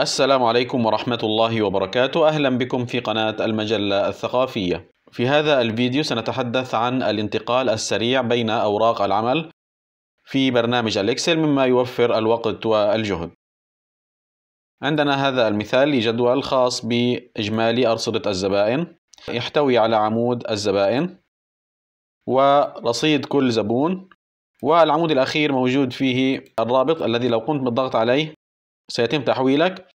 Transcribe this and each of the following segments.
السلام عليكم ورحمة الله وبركاته أهلا بكم في قناة المجلة الثقافية في هذا الفيديو سنتحدث عن الانتقال السريع بين أوراق العمل في برنامج الإكسل مما يوفر الوقت والجهد عندنا هذا المثال لجدول خاص بإجمالي أرصدة الزبائن يحتوي على عمود الزبائن ورصيد كل زبون والعمود الأخير موجود فيه الرابط الذي لو قمت بالضغط عليه سيتم تحويلك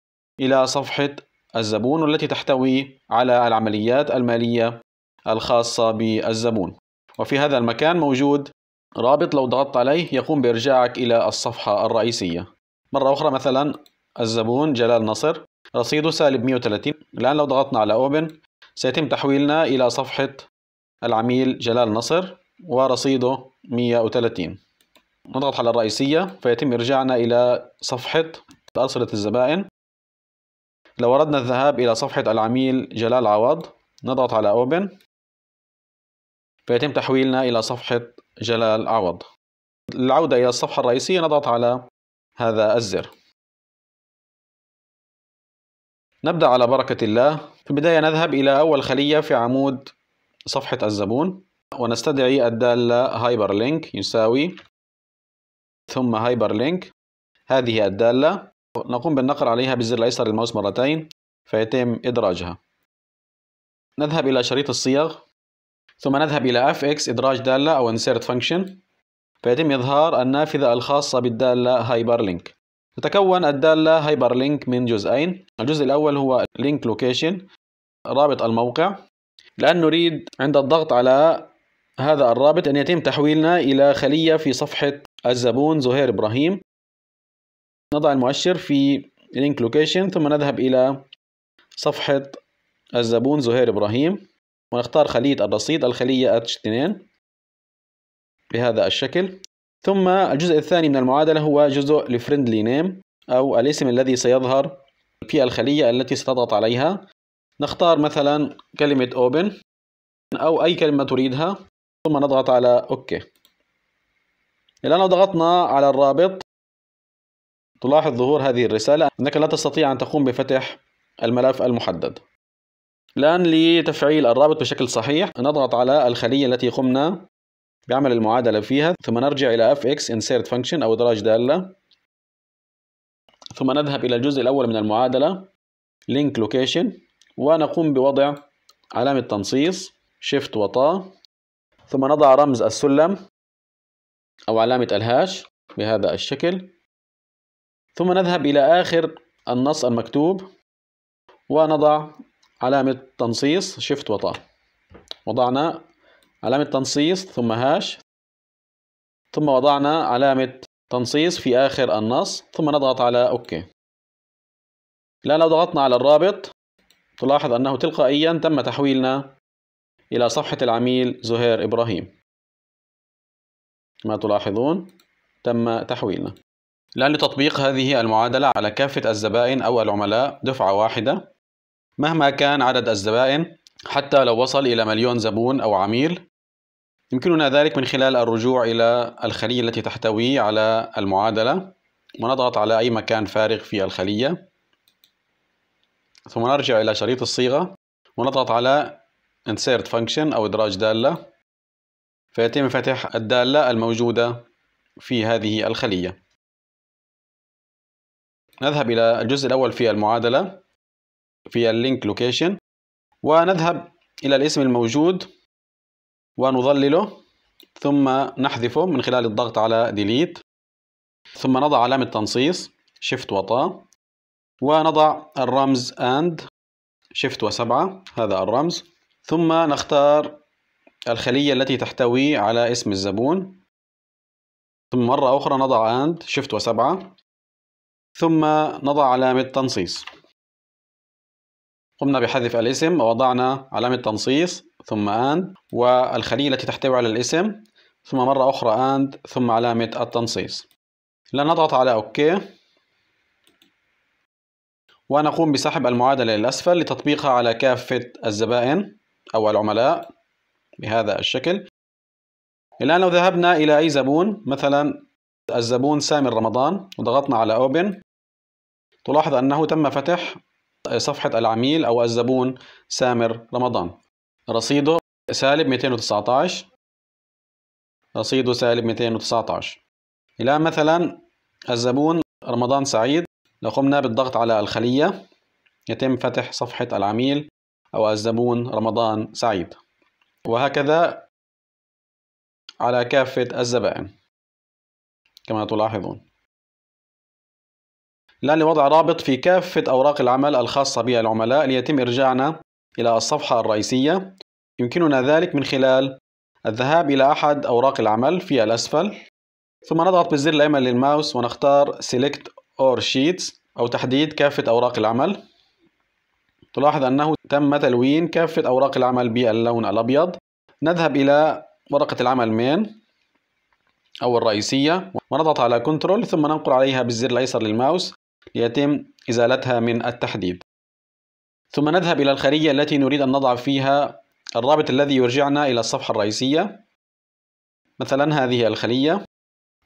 إلى صفحة الزبون والتي تحتوي على العمليات المالية الخاصة بالزبون وفي هذا المكان موجود رابط لو ضغطت عليه يقوم بإرجاعك إلى الصفحة الرئيسية مرة أخرى مثلا الزبون جلال نصر رصيده سالب 130 الآن لو ضغطنا على أوبن سيتم تحويلنا إلى صفحة العميل جلال نصر ورصيده 130 نضغط على الرئيسية فيتم إرجاعنا إلى صفحة أرصدة الزبائن لو أردنا الذهاب إلى صفحة العميل جلال عوض نضغط على Open فيتم تحويلنا إلى صفحة جلال عوض للعودة إلى الصفحة الرئيسية نضغط على هذا الزر نبدأ على بركة الله في البداية نذهب إلى أول خلية في عمود صفحة الزبون ونستدعي الدالة هايبر لينك يساوي ثم هايبر لينك هذه الدالة نقوم بالنقر عليها بالزر الأيسر للماوس مرتين فيتم إدراجها نذهب إلى شريط الصيغ ثم نذهب إلى fx إدراج دالة أو insert function فيتم إظهار النافذة الخاصة بالدالة hyperlink تتكون الدالة hyperlink من جزئين الجزء الأول هو link location رابط الموقع الآن نريد عند الضغط على هذا الرابط أن يتم تحويلنا إلى خلية في صفحة الزبون زهير إبراهيم نضع المؤشر في link location ثم نذهب إلى صفحة الزبون زهير إبراهيم ونختار خلية الرصيد الخلية H2 بهذا الشكل ثم الجزء الثاني من المعادلة هو جزء لفريندلي نيم أو الاسم الذي سيظهر في الخلية التي ستضغط عليها نختار مثلا كلمة open أو أي كلمة تريدها ثم نضغط على OK الآن لو ضغطنا على الرابط تلاحظ ظهور هذه الرسالة أنك لا تستطيع أن تقوم بفتح الملف المحدد الآن لتفعيل الرابط بشكل صحيح نضغط على الخلية التي قمنا بعمل المعادلة فيها ثم نرجع إلى fx insert function أو إدراج دالة ثم نذهب إلى الجزء الأول من المعادلة link location ونقوم بوضع علامة تنصيص shift وطا ثم نضع رمز السلم أو علامة الهاش بهذا الشكل ثم نذهب إلى آخر النص المكتوب ونضع علامة تنصيص شيفت وطا وضعنا علامة تنصيص ثم هاش ثم وضعنا علامة تنصيص في آخر النص ثم نضغط على أوكي الآن لو ضغطنا على الرابط تلاحظ أنه تلقائيا تم تحويلنا إلى صفحة العميل زهير إبراهيم ما تلاحظون تم تحويلنا الآن لتطبيق هذه المعادلة على كافة الزبائن أو العملاء دفعة واحدة مهما كان عدد الزبائن حتى لو وصل إلى مليون زبون أو عميل يمكننا ذلك من خلال الرجوع إلى الخلية التي تحتوي على المعادلة ونضغط على أي مكان فارغ في الخلية ثم نرجع إلى شريط الصيغة ونضغط على insert function أو إدراج دالة فيتم فتح الدالة الموجودة في هذه الخلية نذهب إلى الجزء الأول في المعادلة في اللينك لوكيشن ونذهب إلى الاسم الموجود ونظلله ثم نحذفه من خلال الضغط على ديليت ثم نضع علامة تنصيص شيفت وطا ونضع الرمز and شيفت وسبعة هذا الرمز ثم نختار الخلية التي تحتوي على اسم الزبون ثم مرة أخرى نضع and شيفت وسبعة ثم نضع علامة تنصيص قمنا بحذف الاسم ووضعنا علامة تنصيص ثم آند والخلية التي تحتوي على الاسم ثم مرة أخرى آند ثم علامة التنصيص لنضغط على أوكي ونقوم بسحب المعادلة للأسفل لتطبيقها على كافة الزبائن أو العملاء بهذا الشكل الآن لو ذهبنا إلى أي زبون مثلا الزبون سامي رمضان وضغطنا على Open تلاحظ أنه تم فتح صفحة العميل أو الزبون سامر رمضان رصيده سالب 219 رصيده سالب 219 الآن مثلا الزبون رمضان سعيد لو قمنا بالضغط على الخلية يتم فتح صفحة العميل أو الزبون رمضان سعيد وهكذا على كافة الزبائن كما تلاحظون الآن لوضع رابط في كافة أوراق العمل الخاصة بالعملاء ليتم إرجاعنا إلى الصفحة الرئيسية يمكننا ذلك من خلال الذهاب إلى أحد أوراق العمل في الأسفل ثم نضغط بالزر الأيمن للماوس ونختار Select or Sheets أو تحديد كافة أوراق العمل تلاحظ أنه تم تلوين كافة أوراق العمل باللون الأبيض نذهب إلى ورقة العمل مين أو الرئيسية ونضغط على كنترول ثم ننقل عليها بالزر الأيسر للماوس يتم إزالتها من التحديد ثم نذهب إلى الخلية التي نريد أن نضع فيها الرابط الذي يرجعنا إلى الصفحة الرئيسية مثلا هذه الخلية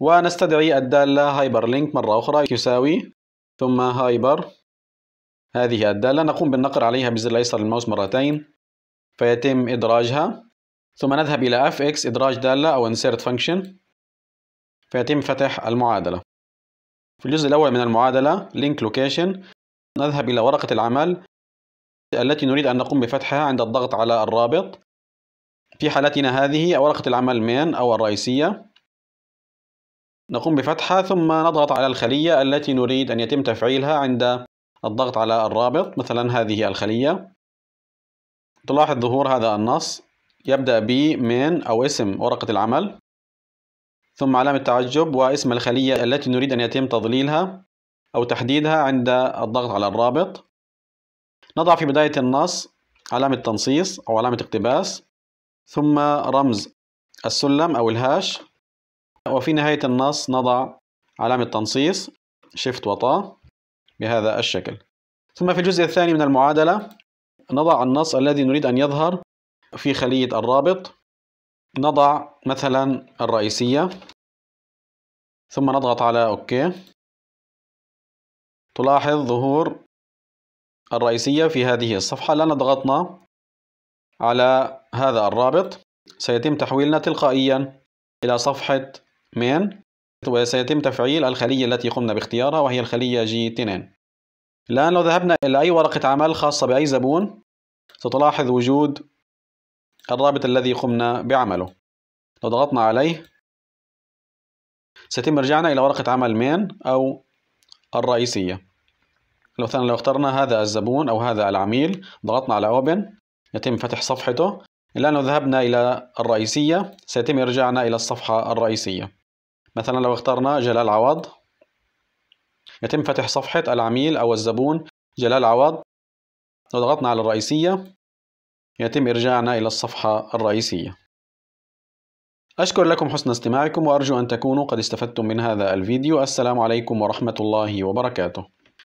ونستدعي الدالة هايبر لينك مرة أخرى يساوي ثم هايبر هذه الدالة نقوم بالنقر عليها بزر الأيسر للماوس مرتين فيتم إدراجها ثم نذهب إلى fx إدراج دالة أو insert function فيتم فتح المعادلة في الجزء الأول من المعادلة link location نذهب إلى ورقة العمل التي نريد أن نقوم بفتحها عند الضغط على الرابط في حالتنا هذه ورقة العمل main أو الرئيسية نقوم بفتحها ثم نضغط على الخلية التي نريد أن يتم تفعيلها عند الضغط على الرابط مثلا هذه الخلية تلاحظ ظهور هذا النص يبدأ ب main أو اسم ورقة العمل ثم علامة تعجب واسم الخلية التي نريد أن يتم تضليلها أو تحديدها عند الضغط على الرابط نضع في بداية النص علامة تنصيص أو علامة اقتباس ثم رمز السلم أو الهاش وفي نهاية النص نضع علامة تنصيص شيفت وطا بهذا الشكل ثم في الجزء الثاني من المعادلة نضع النص الذي نريد أن يظهر في خلية الرابط نضع مثلا الرئيسية ثم نضغط على أوكي تلاحظ ظهور الرئيسية في هذه الصفحة لأن ضغطنا على هذا الرابط سيتم تحويلنا تلقائيا إلى صفحة مين وسيتم تفعيل الخلية التي قمنا باختيارها وهي الخلية جي 2 الآن لو ذهبنا إلى أي ورقة عمل خاصة بأي زبون ستلاحظ وجود الرابط الذي قمنا بعمله لو ضغطنا عليه سيتم رجعنا إلى ورقة عمل مين أو الرئيسية لو ثاني لو اخترنا هذا الزبون أو هذا العميل ضغطنا على أوبن يتم فتح صفحته الآن لو ذهبنا إلى الرئيسية سيتم إرجاعنا إلى الصفحة الرئيسية مثلا لو اخترنا جلال عوض يتم فتح صفحة العميل أو الزبون جلال عوض لو ضغطنا على الرئيسية يتم إرجاعنا إلى الصفحة الرئيسية أشكر لكم حسن استماعكم وأرجو أن تكونوا قد استفدتم من هذا الفيديو السلام عليكم ورحمة الله وبركاته